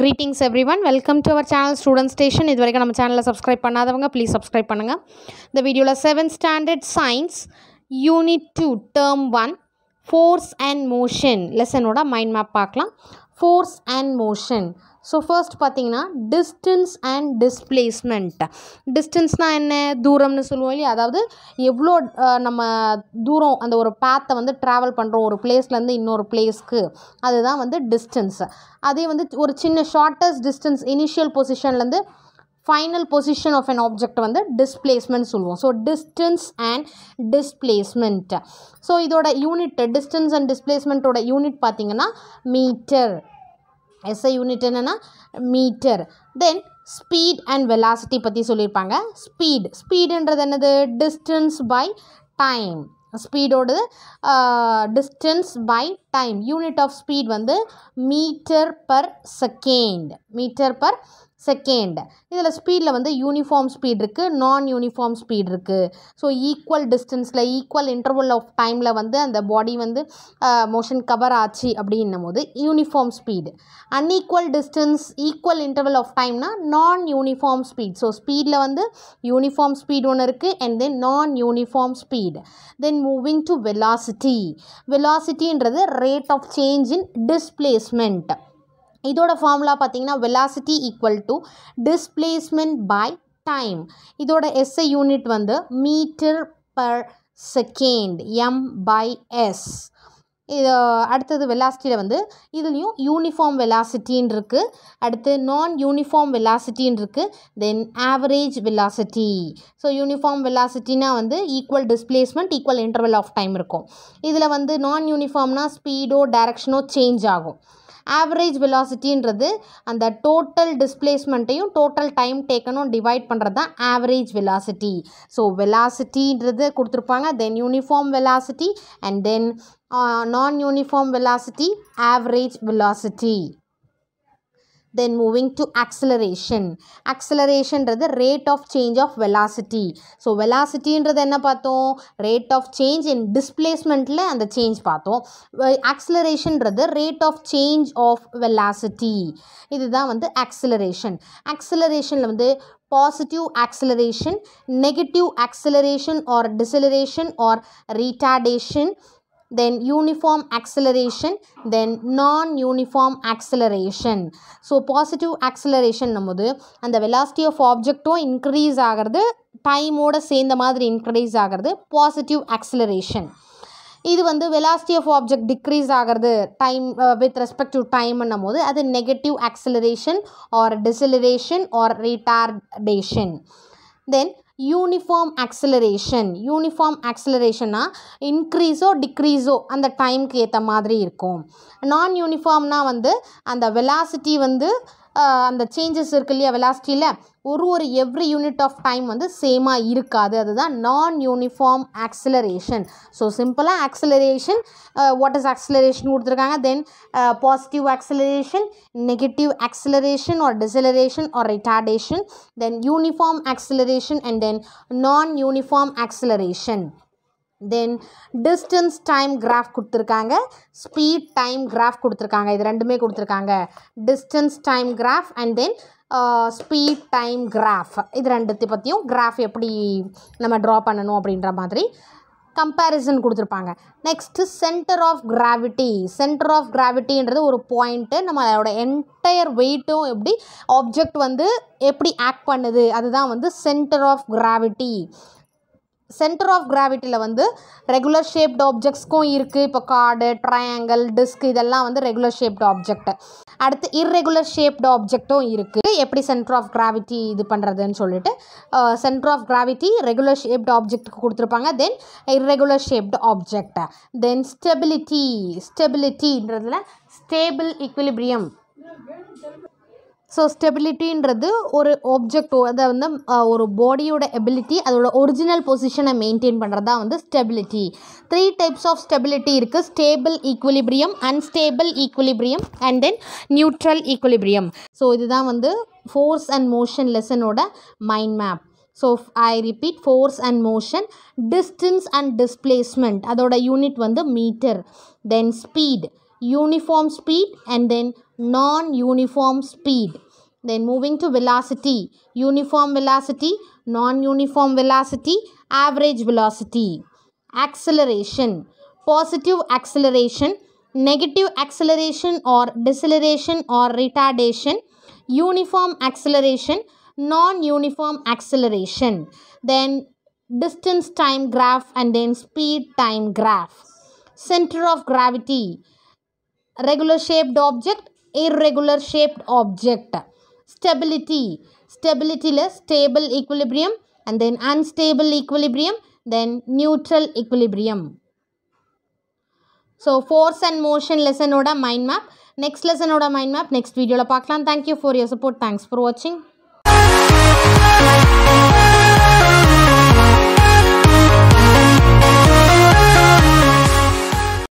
Greetings everyone welcome to our channel student station இது வரைக்கும் நம்ம சேனலை சப்ஸ்கிரைப் பண்ணாதவங்க ப்ளீஸ் சப்ஸ்கிரைப் பண்ணுங்கள் இந்த வீடியோவில் seventh standard science unit two term one force and motion லெசனோட மைண்ட் மேப் பார்க்கலாம் force and motion so first பார்த்தீங்கன்னா டிஸ்டன்ஸ் அண்ட் டிஸ்பிளேஸ்மெண்ட் டிஸ்டன்ஸ்னால் என்ன தூரம்னு சொல்லுவோம் இல்லையா அதாவது எவ்வளோ நம்ம தூரம் அந்த ஒரு பேத்தை வந்து ட்ராவல் பண்ணுறோம் ஒரு பிளேஸ்லேருந்து இன்னொரு பிளேஸ்க்கு அதுதான் வந்து டிஸ்டன்ஸ் அதே வந்து ஒரு சின்ன ஷார்ட்டஸ்ட் டிஸ்டன்ஸ் இனிஷியல் பொசிஷன்லேருந்து final position of an object வந்து டிஸ்பிளேஸ்மெண்ட் சொல்லுவோம் so distance and displacement so இதோட யூனிட் டிஸ்டன்ஸ் அண்ட் டிஸ்பிளேஸ்மெண்ட்டோட யூனிட் பார்த்திங்கன்னா மீட்டர் எஸ்ஐ யூனிட் என்னென்னா metre then speed and velocity பற்றி சொல்லியிருப்பாங்க ஸ்பீட் ஸ்பீடுன்றது என்னது டிஸ்டன்ஸ் பை டைம் ஸ்பீடோடது distance by time unit of speed வந்து metre per second metre per second இதில் ஸ்பீடில் வந்து யூனிஃபார்ம் ஸ்பீட் இருக்குது நான் யூனிஃபார்ம் ஸ்பீட் இருக்குது ஸோ ஈக்குவல் டிஸ்டன்ஸில் ஈக்குவல் இன்டர்வல் ஆஃப் டைமில் வந்து அந்த பாடி வந்து மோஷன் கவர் ஆச்சு அப்படின்னும் போது uniform speed unequal distance equal interval of டைம்னா நான் யூனிஃபார்ம் ஸ்பீட் ஸோ ஸ்பீடில் வந்து யூனிஃபார்ம் ஸ்பீட் ஒன்று இருக்குது and then non uniform speed then moving to velocity வெலாசிட்டின்றது rate of change in displacement இதோட ஃபார்முலா பார்த்தீங்கன்னா velocity equal to displacement by time இதோட SI unit வந்து metre per second M by S இது அடுத்தது வெலாசிட்டியில் வந்து இதுலேயும் யூனிஃபார்ம் வெலாசிட்டின் இருக்குது அடுத்து நான் யூனிஃபார்ம் வெலாசிட்டின் இருக்குது then average velocity so uniform வெலாசிட்டினா வந்து equal displacement equal interval of time இருக்கும் இதில் வந்து நான் யூனிஃபார்ம்னா ஸ்பீடோ டேரக்ஷனோ சேஞ்ச் ஆகும் ஆவரேஜ் வெலாசிட்டின்றது அந்த டோட்டல் டிஸ்பிளேஸ்மெண்ட்டையும் டோட்டல் டைம் டேக்கனும் டிவைட் பண்ணுறது தான் ஆவரேஜ் வெலாசிட்டி ஸோ வெலாசிட்டின்றது கொடுத்துருப்பாங்க then uniform velocity and then non uniform velocity average velocity then moving to acceleration அக்ஸலரேஷன்றது rate of change of velocity so வெலாசிட்டின்றது என்ன பார்த்தோம் ரேட் ஆஃப் சேஞ்ச் இன் டிஸ்பிளேஸ்மெண்ட்டில் அந்த சேஞ்ச் பார்த்தோம் அக்ஸலரேஷன்றது rate of change of velocity இதுதான் வந்து அக்ஸலரேஷன் அக்ஸலரேஷனில் வந்து positive acceleration negative acceleration or deceleration or retardation then uniform acceleration, then non-uniform acceleration. So, positive acceleration நம்முது அந்த velocity of object increase ஆகிறது, time ஓட சேந்த மாதிரி increase ஆகிறது, positive acceleration. இது வந்து velocity of object decrease ஆகிறது with respect to time டைம்னும் போது அது negative acceleration, or deceleration, or retardation. Then, uniform acceleration uniform ஆக்சிலரேஷன்னா இன்க்ரீஸோ டிக்ரீஸோ அந்த டைமுக்கு ஏற்ற மாதிரி இருக்கும் நான் யூனிஃபார்ம்னால் வந்து அந்த வெலாசிட்டி வந்து அந்த சேஞ்சஸ் இருக்கு இல்லையா வெலாசிட்டியில் ஒரு ஒரு எவ்ரி யூனிட் ஆஃப் டைம் வந்து சேமாக இருக்காது அதுதான் நான் யூனிஃபார்ம் ஆக்சிலரேஷன் ஸோ சிம்பிளாக ஆக்சிலரேஷன் வாட் இஸ் ஆக்சிலரேஷன் கொடுத்துருக்காங்க then positive acceleration negative acceleration or deceleration or retardation then uniform acceleration and then non uniform acceleration then distance time graph கொடுத்துருக்காங்க speed time graph கொடுத்துருக்காங்க இது ரெண்டுமே கொடுத்துருக்காங்க distance time graph and then speed time graph இது ரெண்டுத்தை பற்றியும் graph எப்படி நம்ம ட்ரா பண்ணணும் அப்படின்ற மாதிரி கம்பேரிசன் கொடுத்துருப்பாங்க next centre of gravity centre of கிராவிட்டின்றது ஒரு பாயிண்ட்டு நம்ம அதோட என்டையர் வெயிட்டும் எப்படி ஆப்ஜெக்ட் வந்து எப்படி ஆக்ட் பண்ணுது அதுதான் வந்து centre of gravity centre of கிராவிட்டியில் வந்து ரெகுலர் ஷேப்டு ஆப்ஜெக்ட்ஸ்க்கும் இருக்குது இப்போ கார்டு ட்ரையாங்கிள் டிஸ்க் இதெல்லாம் வந்து ரெகுலர் ஷேப்டு ஆப்ஜெக்ட் அடுத்து இர்ரெகுலர் ஷேப்டு ஆப்ஜெக்ட்டும் இருக்குது எப்படி சென்டர் ஆஃப் கிராவிட்டி இது பண்ணுறதுன்னு சொல்லிட்டு centre of gravity regular shaped ஆப்ஜெக்ட்டுக்கு கொடுத்துருப்பாங்க தென் இர்ரெகுலர் ஷேப்டு ஆப்ஜெக்டை தென் ஸ்டெபிலிட்டி ஸ்டெபிலிட்டின்றதுல ஸ்டேபிள் இக்விலிபிரியம் ஸோ ஸ்டெபிலிட்டின்றது ஒரு ஆப்ஜெக்ட் அதை வந்து ஒரு பாடியோட எபிலிட்டி அதோட ஒரிஜினல் பொசிஷனை மெயின்டைன் பண்ணுறது தான் வந்து stability three types of stability இருக்குது stable equilibrium unstable equilibrium and then neutral equilibrium so இதுதான் வந்து ஃபோர்ஸ் அண்ட் மோஷன் லெசனோட mind map so I repeat force and motion distance and displacement அதோட யூனிட் வந்து metre then speed uniform speed and then non-uniform speed. Then moving to velocity, uniform velocity, non-uniform velocity, average velocity, acceleration, positive acceleration, negative acceleration or deceleration or retardation, uniform acceleration, non-uniform acceleration. Then distance time graph and then speed time graph. Center of gravity, regular shaped object irregular shaped object stability stability less stable equilibrium and then unstable equilibrium then neutral equilibrium So force and motion lesson oda mind map. Next lesson oda mind map. Next video la வீடியோவில் Thank you for your support. Thanks for watching.